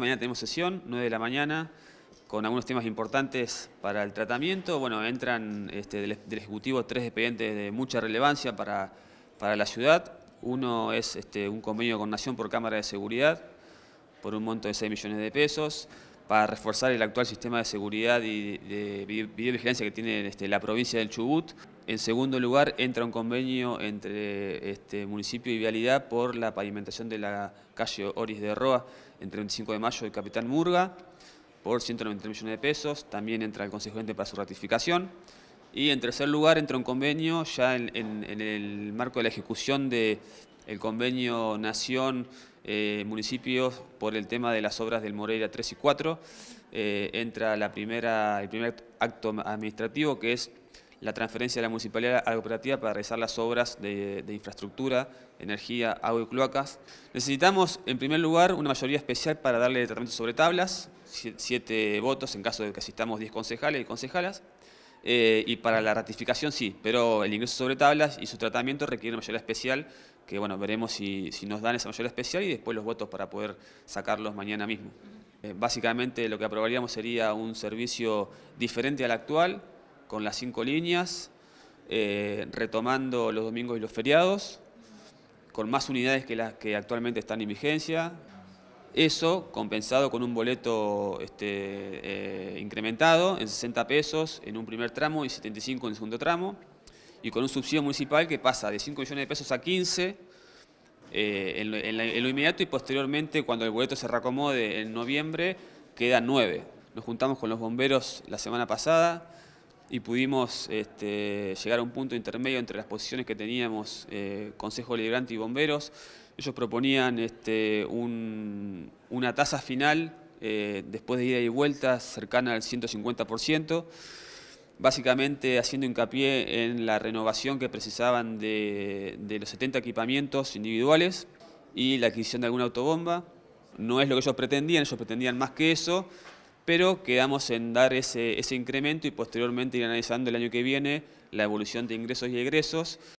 Mañana tenemos sesión, 9 de la mañana, con algunos temas importantes para el tratamiento. Bueno, entran este, del, Ejecutivo tres expedientes de mucha relevancia para, para la ciudad. Uno es este, un convenio con Nación por Cámara de Seguridad, por un monto de 6 millones de pesos, para reforzar el actual sistema de seguridad y de, videovigilancia que tiene este, la provincia del Chubut. En segundo lugar, entra un convenio entre este, municipio y Vialidad por la pavimentación de la calle Oris de Roa entre el 25 de mayo y Capitán Murga por 190 millones de pesos. También entra el Consejo para su ratificación. Y en tercer lugar, entra un convenio ya en, el marco de la ejecución del convenio Nación eh, municipios por el tema de las obras del Moreira 3 y 4. Eh, entra la primera, el primer acto administrativo que es la transferencia de la municipalidad a la cooperativa para realizar las obras de, infraestructura, energía, agua y cloacas. Necesitamos, en primer lugar, una mayoría especial para darle tratamiento sobre tablas, siete votos en caso de que asistamos diez concejales y concejalas. Eh, y para la ratificación sí, pero el ingreso sobre tablas y su tratamiento requieren mayoría especial, que bueno, veremos si, nos dan esa mayoría especial y después los votos para poder sacarlos mañana mismo. Eh, básicamente lo que aprobaríamos sería un servicio diferente al actual, con las cinco líneas, eh, retomando los domingos y los feriados, con más unidades que las que actualmente están en vigencia. Eso compensado con un boleto este, eh, incrementado en 60 pesos en un primer tramo y 75 en el segundo tramo, y con un subsidio municipal que pasa de 5 millones de pesos a 15 eh, en, lo, inmediato y posteriormente cuando el boleto se reacomode en noviembre queda 9. Nos juntamos con los bomberos la semana pasada, y pudimos este, llegar a un punto intermedio entre las posiciones que teníamos eh, Consejo Deliberante y Bomberos. Ellos proponían este, una tasa final eh, después de ida y vuelta cercana al 150%, básicamente haciendo hincapié en la renovación que precisaban de, de los 70 equipamientos individuales y la adquisición de alguna autobomba. No es lo que ellos pretendían, ellos pretendían más que eso, pero quedamos en dar ese, ese incremento y posteriormente ir analizando el año que viene la evolución de ingresos y egresos.